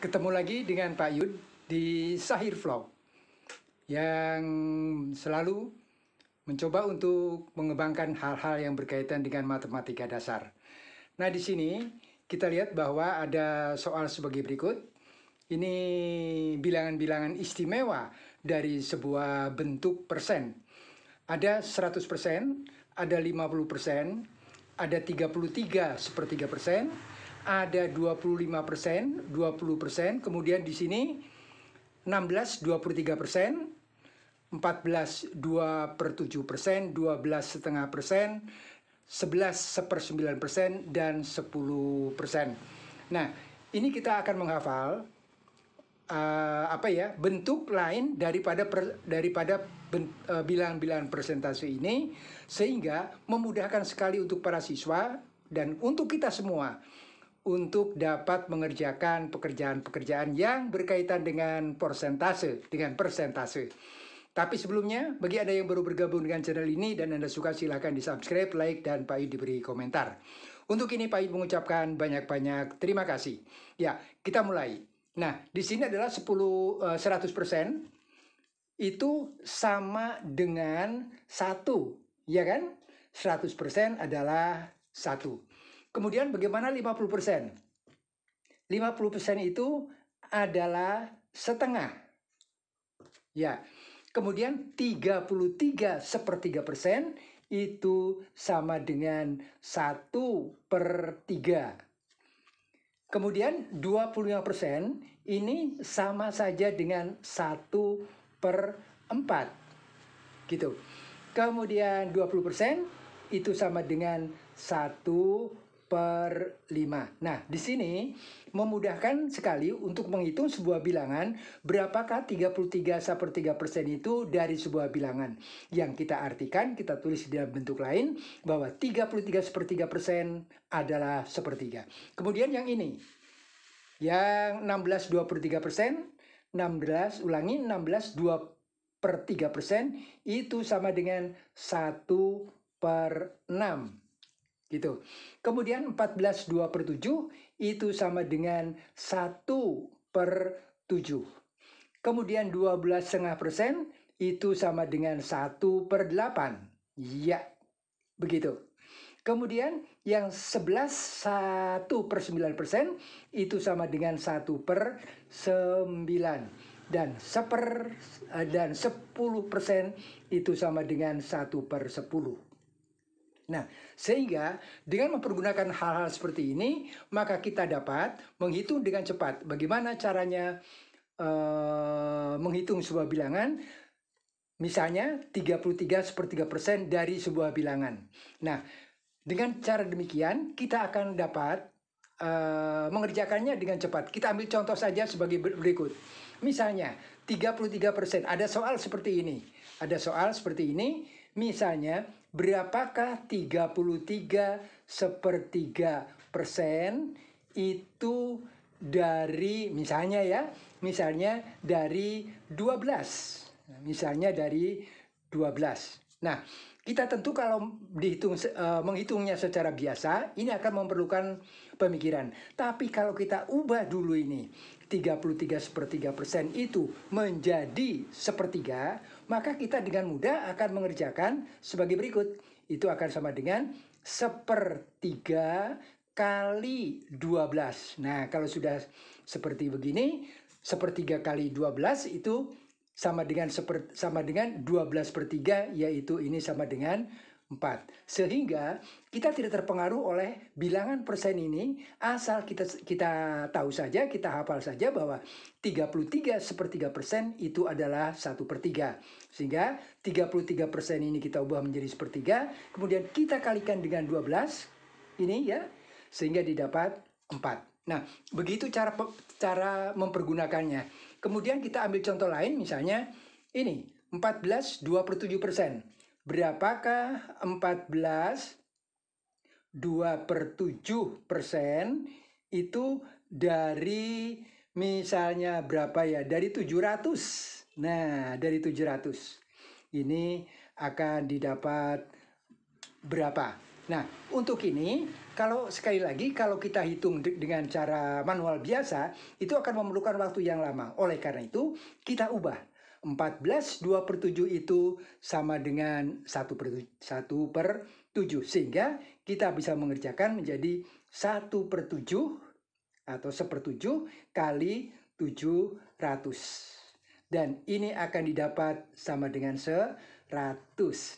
ketemu lagi dengan Pak Yud di Sahir Vlog yang selalu mencoba untuk mengembangkan hal-hal yang berkaitan dengan matematika dasar. Nah, di sini kita lihat bahwa ada soal sebagai berikut. Ini bilangan-bilangan istimewa dari sebuah bentuk persen. Ada 100 persen, ada 50 persen, ada 33 sepertiga persen, ada 25 persen, 20 persen, kemudian di sini 16, 23 persen, 14, 2 per 7 persen, 12 setengah persen, 11 seper 9 persen, dan 10 persen. Nah, ini kita akan menghafal uh, apa ya bentuk lain daripada per, daripada eh, bilangan-bilangan uh, persentase ini sehingga memudahkan sekali untuk para siswa dan untuk kita semua untuk dapat mengerjakan pekerjaan-pekerjaan yang berkaitan dengan persentase, dengan persentase. Tapi sebelumnya, bagi Anda yang baru bergabung dengan channel ini dan Anda suka silahkan di subscribe, like, dan Pak Yud diberi komentar. Untuk ini Pak Yud mengucapkan banyak-banyak terima kasih. Ya, kita mulai. Nah, di sini adalah 10, 100% eh, itu sama dengan satu, ya kan? 100% adalah satu. Kemudian bagaimana 50%? 50% itu adalah setengah. Ya. Kemudian 33 sepertiga persen itu sama dengan 1 per 3. Kemudian 25 persen ini sama saja dengan 1 per 4. Gitu. Kemudian 20 persen itu sama dengan 1 per 5. Nah, di sini memudahkan sekali untuk menghitung sebuah bilangan berapakah 33 per 3 persen itu dari sebuah bilangan. Yang kita artikan, kita tulis di dalam bentuk lain bahwa 33 per 3 persen adalah sepertiga. Kemudian yang ini, yang 16 23 persen, 16 ulangi 16 2 per 3 persen itu sama dengan 1 per 6 Gitu. Kemudian 14 2 per 7 itu sama dengan 1 per 7. Kemudian 12 setengah persen itu sama dengan 1 per 8. Ya, begitu. Kemudian yang 11, 1 per 9 persen itu sama dengan 1 per 9. Dan, seper, eh, dan 10 persen itu sama dengan 1 per 10. Nah, sehingga dengan mempergunakan hal-hal seperti ini, maka kita dapat menghitung dengan cepat bagaimana caranya uh, menghitung sebuah bilangan, misalnya 33 sepertiga persen dari sebuah bilangan. Nah, dengan cara demikian, kita akan dapat uh, mengerjakannya dengan cepat. Kita ambil contoh saja sebagai berikut. Misalnya, 33 persen. Ada soal seperti ini. Ada soal seperti ini Misalnya, berapakah 33 sepertiga persen itu dari misalnya ya, misalnya dari 12. Misalnya dari 12. Nah, kita tentu kalau dihitung uh, menghitungnya secara biasa ini akan memerlukan pemikiran. Tapi kalau kita ubah dulu ini, 33 sepertiga persen itu menjadi sepertiga, maka kita dengan mudah akan mengerjakan sebagai berikut. Itu akan sama dengan sepertiga kali 12. Nah, kalau sudah seperti begini, sepertiga kali 12 itu sama dengan seper, sama dengan 12 per 3, yaitu ini sama dengan 4. Sehingga kita tidak terpengaruh oleh bilangan persen ini asal kita kita tahu saja, kita hafal saja bahwa 33 sepertiga persen itu adalah 1 per 3. Sehingga 33 persen ini kita ubah menjadi sepertiga, kemudian kita kalikan dengan 12, ini ya, sehingga didapat 4. Nah, begitu cara cara mempergunakannya. Kemudian kita ambil contoh lain misalnya ini 14 27 persen. Berapakah 14? 2 per 7 persen itu dari misalnya berapa ya? Dari 700. Nah, dari 700. Ini akan didapat berapa? Nah, untuk ini kalau sekali lagi kalau kita hitung de dengan cara manual biasa itu akan memerlukan waktu yang lama. Oleh karena itu, kita ubah 14 2 per 7 itu sama dengan 1 per, 1 per 7. Sehingga kita bisa mengerjakan menjadi 1 per 7 atau 1 per 7 kali 700. Dan ini akan didapat sama dengan 100.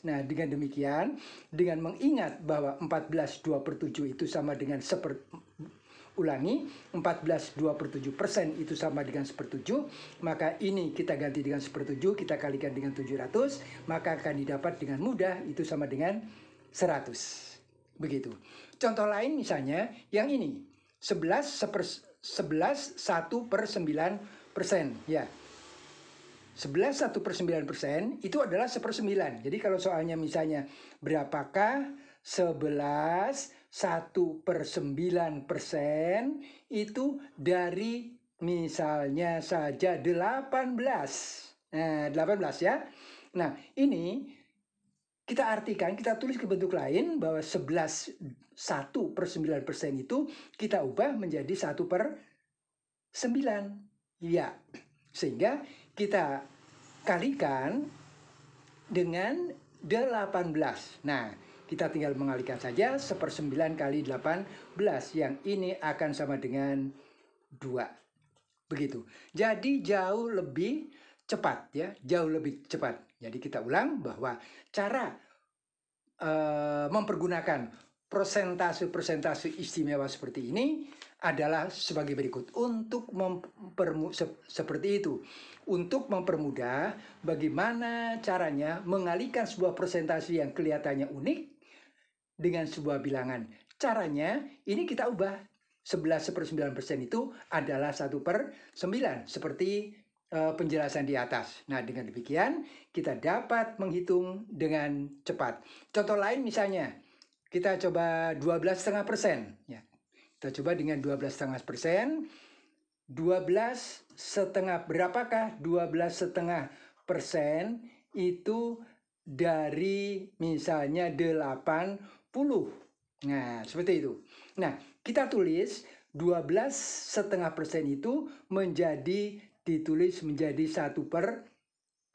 Nah, dengan demikian, dengan mengingat bahwa 14 2 per 7 itu sama dengan 1 per ulangi 14 2 per 7 persen itu sama dengan 1 per 7 maka ini kita ganti dengan 1 per 7 kita kalikan dengan 700 maka akan didapat dengan mudah itu sama dengan 100 begitu contoh lain misalnya yang ini 11 seper, 11 1 per 9 persen ya 11 1 per 9 persen itu adalah 1 per 9 jadi kalau soalnya misalnya berapakah 11 1 per 9 persen itu dari misalnya saja 18. Nah, 18 ya. Nah, ini kita artikan, kita tulis ke bentuk lain bahwa 11 1 per 9 persen itu kita ubah menjadi 1 per 9. Ya, sehingga kita kalikan dengan 18. Nah, kita tinggal mengalihkan saja sepersembilan kali 18 yang ini akan sama dengan 2. Begitu. Jadi jauh lebih cepat ya, jauh lebih cepat. Jadi kita ulang bahwa cara uh, mempergunakan persentase-persentase istimewa seperti ini adalah sebagai berikut untuk mempermu se seperti itu untuk mempermudah bagaimana caranya mengalihkan sebuah persentase yang kelihatannya unik dengan sebuah bilangan. Caranya ini kita ubah 11 per 9 persen itu adalah 1 per 9 seperti uh, penjelasan di atas. Nah dengan demikian kita dapat menghitung dengan cepat. Contoh lain misalnya kita coba setengah persen. Ya. Kita coba dengan setengah persen. 12 setengah berapakah 12 setengah persen itu dari misalnya 8 10. Nah, seperti itu. Nah, kita tulis 12 setengah persen itu menjadi ditulis menjadi 1 per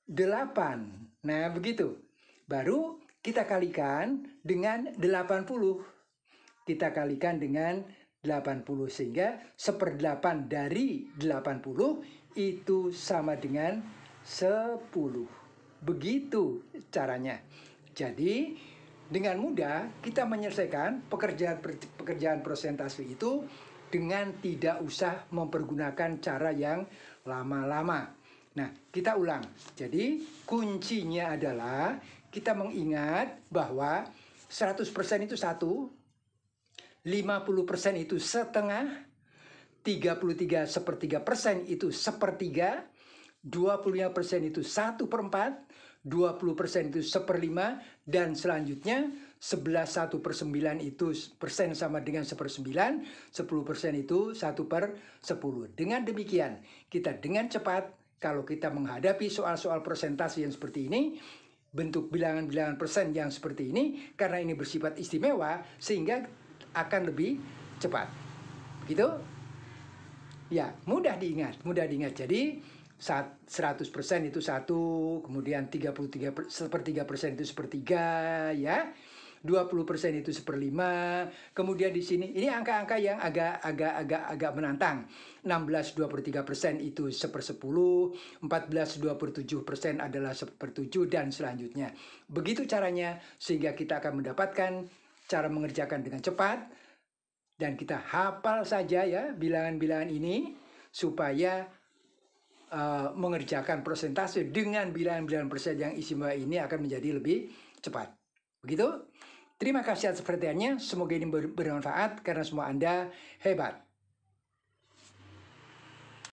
8. Nah, begitu. Baru kita kalikan dengan 80. Kita kalikan dengan 80 sehingga 1 per 8 dari 80 itu sama dengan 10. Begitu caranya. Jadi dengan mudah kita menyelesaikan pekerjaan-pekerjaan persentase itu dengan tidak usah mempergunakan cara yang lama-lama. Nah, kita ulang. Jadi, kuncinya adalah kita mengingat bahwa 100% itu satu, 50% itu setengah, 33 sepertiga persen itu sepertiga, 25 persen itu satu per 4, 20% itu seperlima, dan selanjutnya 11 1 per 9 itu persen sama dengan 1 per 9, 10 persen itu 1 per 10. Dengan demikian, kita dengan cepat, kalau kita menghadapi soal-soal persentase yang seperti ini, bentuk bilangan-bilangan persen yang seperti ini, karena ini bersifat istimewa, sehingga akan lebih cepat. Begitu? Ya, mudah diingat, mudah diingat. Jadi, 100% itu satu, kemudian 33 tiga persen itu sepertiga, ya. 20% itu seperlima. Kemudian di sini, ini angka-angka yang agak agak agak agak menantang. 16 23% itu seper 10, 14 27% adalah seper tujuh dan selanjutnya. Begitu caranya, sehingga kita akan mendapatkan cara mengerjakan dengan cepat, dan kita hafal saja ya bilangan-bilangan ini, supaya uh, mengerjakan prosentase dengan bilangan-bilangan persen yang istimewa ini akan menjadi lebih cepat. Begitu? Terima kasih atas perhatiannya. Semoga ini bermanfaat karena semua Anda hebat.